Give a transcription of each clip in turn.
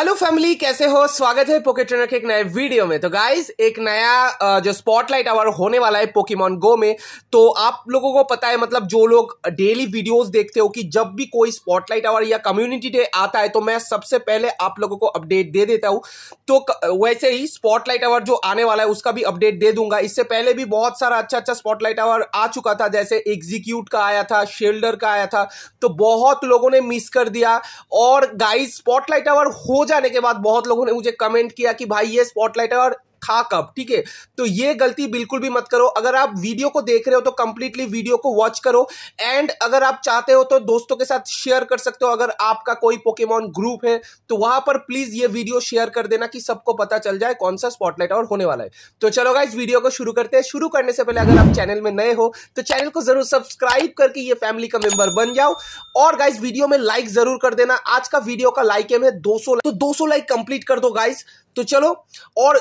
hello family कैसे हो स्वागत है पोके ट्रेनर के एक नए वीडियो में तो गाइस एक नया जो स्पॉटलाइट आवर होने वाला है पोकेमॉन गो में तो आप लोगों को पता है मतलब जो लोग डेली वीडियोस देखते हो कि जब भी कोई स्पॉटलाइट आवर या कम्युनिटी डे आता है तो मैं सबसे पहले आप लोगों को अपडेट दे देता हूँ तो वैसे ही स्पॉटलाइट आवर जो आने वाला है उसका भी अपडेट दे दूंगा इससे पहले भी बहुत सारा अच्छा अच्छा स्पॉटलाइट आवर आ चुका था जैसे एग्जीक्यूट का आया था शेल्डर का आया था तो बहुत लोगों ने मिस कर दिया और गाइज स्पॉटलाइट आवर हो जाने के बाद बहुत लोगों ने मुझे कमेंट किया कि भाई ये स्पॉटलाइट है और था कब ठीक है तो ये गलती बिल्कुल भी मत करो अगर आप वीडियो को देख रहे हो तो कंप्लीटली वीडियो को वॉच करो एंड अगर आप चाहते हो तो दोस्तों के साथ शेयर कर सकते हो अगर आपका कोई पोकेमॉन ग्रुप है तो वहां पर प्लीज ये वीडियो शेयर कर देना कि सबको पता चल जाए कौन सा स्पॉटलाइट और होने वाला है तो चलो इस वीडियो को शुरू करते हैं शुरू करने से पहले अगर आप चैनल में नए हो तो चैनल को जरूर सब्सक्राइब करके ये फैमिली का मेंबर बन जाओ और गाइस वीडियो में लाइक जरूर कर देना आज का वीडियो का लाइक एम है 200 तो 200 लाइक कंप्लीट कर दो गाइस तो चलो और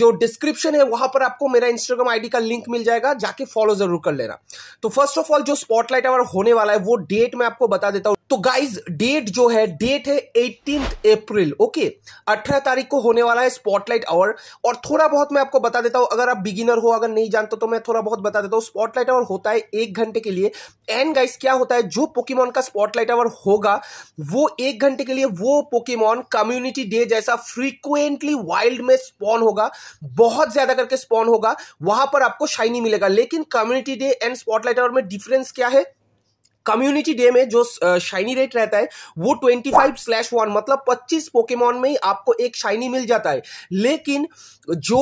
जो डिस्क्रिप्शन है वहां पर आपको मेरा इंस्टाग्राम आईडी का लिंक मिल जाएगा जाके फॉलो जरूर कर लेना तो फर्स्ट ऑफ ऑल जो स्पॉटलाइट आवर होने वाला है वो डेट मैं आपको बता देता हूं तो गाइज डेट जो है डेट है एटीन अप्रैल ओके अठारह तारीख को होने वाला है स्पॉटलाइट आवर और थोड़ा बहुत मैं आपको बता देता हूं अगर आप बिगिनर हो अगर नहीं जानते तो मैं थोड़ा बहुत बता देता हूं स्पॉटलाइट आवर होता है एक घंटे के लिए एंड गाइज क्या होता है जो पोकेमॉन का स्पॉटलाइट आवर होगा वो एक घंटे के लिए वो पोकेमॉन कम्युनिटी डे जैसा फ्रीक्वेंट डेफिनेटली वाइल्ड में स्पॉन होगा बहुत ज्यादा करके स्पॉन होगा वहां पर आपको शाइनी मिलेगा लेकिन community day and spotlight hour में डिफरेंस क्या है कम्युनिटी डे में जो शाइनी रेट रहता है वो ट्वेंटी फाइव स्लैश वन मतलब पच्चीस पोकेमॉन में ही आपको एक शाइनी मिल जाता है लेकिन जो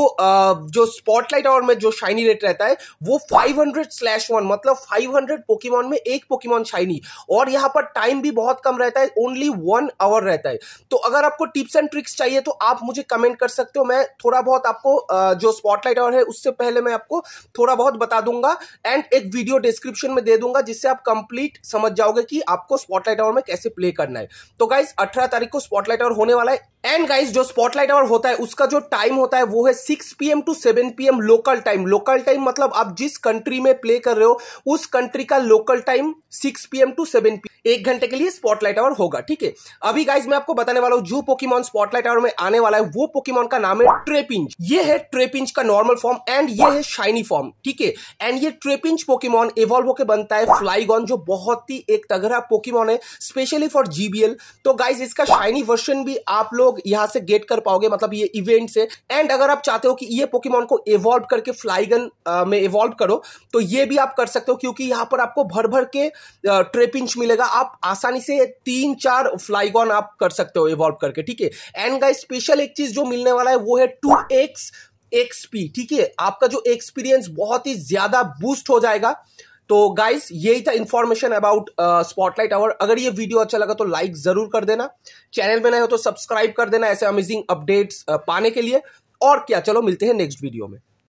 जो स्पॉटलाइट आवर में जो शाइनी रेट रहता है वो फाइव हंड्रेड स्लैश वन मतलब फाइव हंड्रेड पोकेमॉन में एक पोकेमॉन शाइनी और यहाँ पर टाइम भी बहुत कम रहता है ओनली वन आवर रहता है तो अगर आपको टिप्स एंड ट्रिक्स चाहिए तो आप मुझे कमेंट कर सकते हो मैं थोड़ा बहुत आपको जो स्पॉटलाइट आवर है उससे पहले मैं आपको थोड़ा बहुत बता दूंगा एंड एक वीडियो डिस्क्रिप्शन में दे दूंगा जिससे आप कंप्लीट कंप्लीट समझ जाओगे कि आपको स्पॉटलाइट आवर में कैसे प्ले करना है तो गाइज अठारह तारीख को स्पॉटलाइट आवर होने वाला है एंड गाइज जो स्पॉटलाइट आवर होता है उसका जो टाइम होता है वो है six P M to seven P M local time local time मतलब आप जिस कंट्री में प्ले कर रहे हो उस कंट्री का local time six P M to seven P एक घंटे के लिए स्पॉटलाइट आवर होगा ठीक है अभी गाइज मैं आपको बताने वाला हूँ जो पोकीमॉन स्पॉटलाइट आवर में आने वाला है वो पोकीमॉन का नाम है ट्रेपिंच ये है ट्रेपिंच का नॉर्मल फॉर्म एंड ये है शाइनी फॉर्म ठीक है एंड ये ट्रेपिंच पोकीमॉन इवॉल्व होकर बनता है फ्लाईगॉन जो बहुत बहुत ही एक तगड़ा पोकीमोन है स्पेशली फॉर जीबीएल तो गाइज इसका शाइनी वर्षन भी आप लोग यहाँ से गेट कर पाओगे मतलब ये इवेंट से एंड अगर आप चाहते हो कि ये पोकीमोन को इवॉल्व करके फ्लाईगन में इवॉल्व करो तो ये भी आप कर सकते हो क्योंकि यहाँ पर आपको भर भर के ट्रेपिंच मिलेगा आप आसानी से तीन चार फ्लाईगॉन आप कर सकते हो इवॉल्व करके ठीक है एंड गाइज स्पेशल एक चीज जो मिलने वाला है वो है टू एक्स एक्सपी ठीक है आपका जो एक्सपीरियंस बहुत ही ज्यादा बूस्ट हो जाएगा तो गाइस यही था इन्फॉर्मेशन अबाउट स्पॉटलाइट आवर अगर ये वीडियो अच्छा लगा तो लाइक जरूर कर देना चैनल में नए हो तो सब्सक्राइब कर देना ऐसे अमेजिंग अपडेट्स uh, पाने के लिए और क्या चलो मिलते हैं नेक्स्ट वीडियो में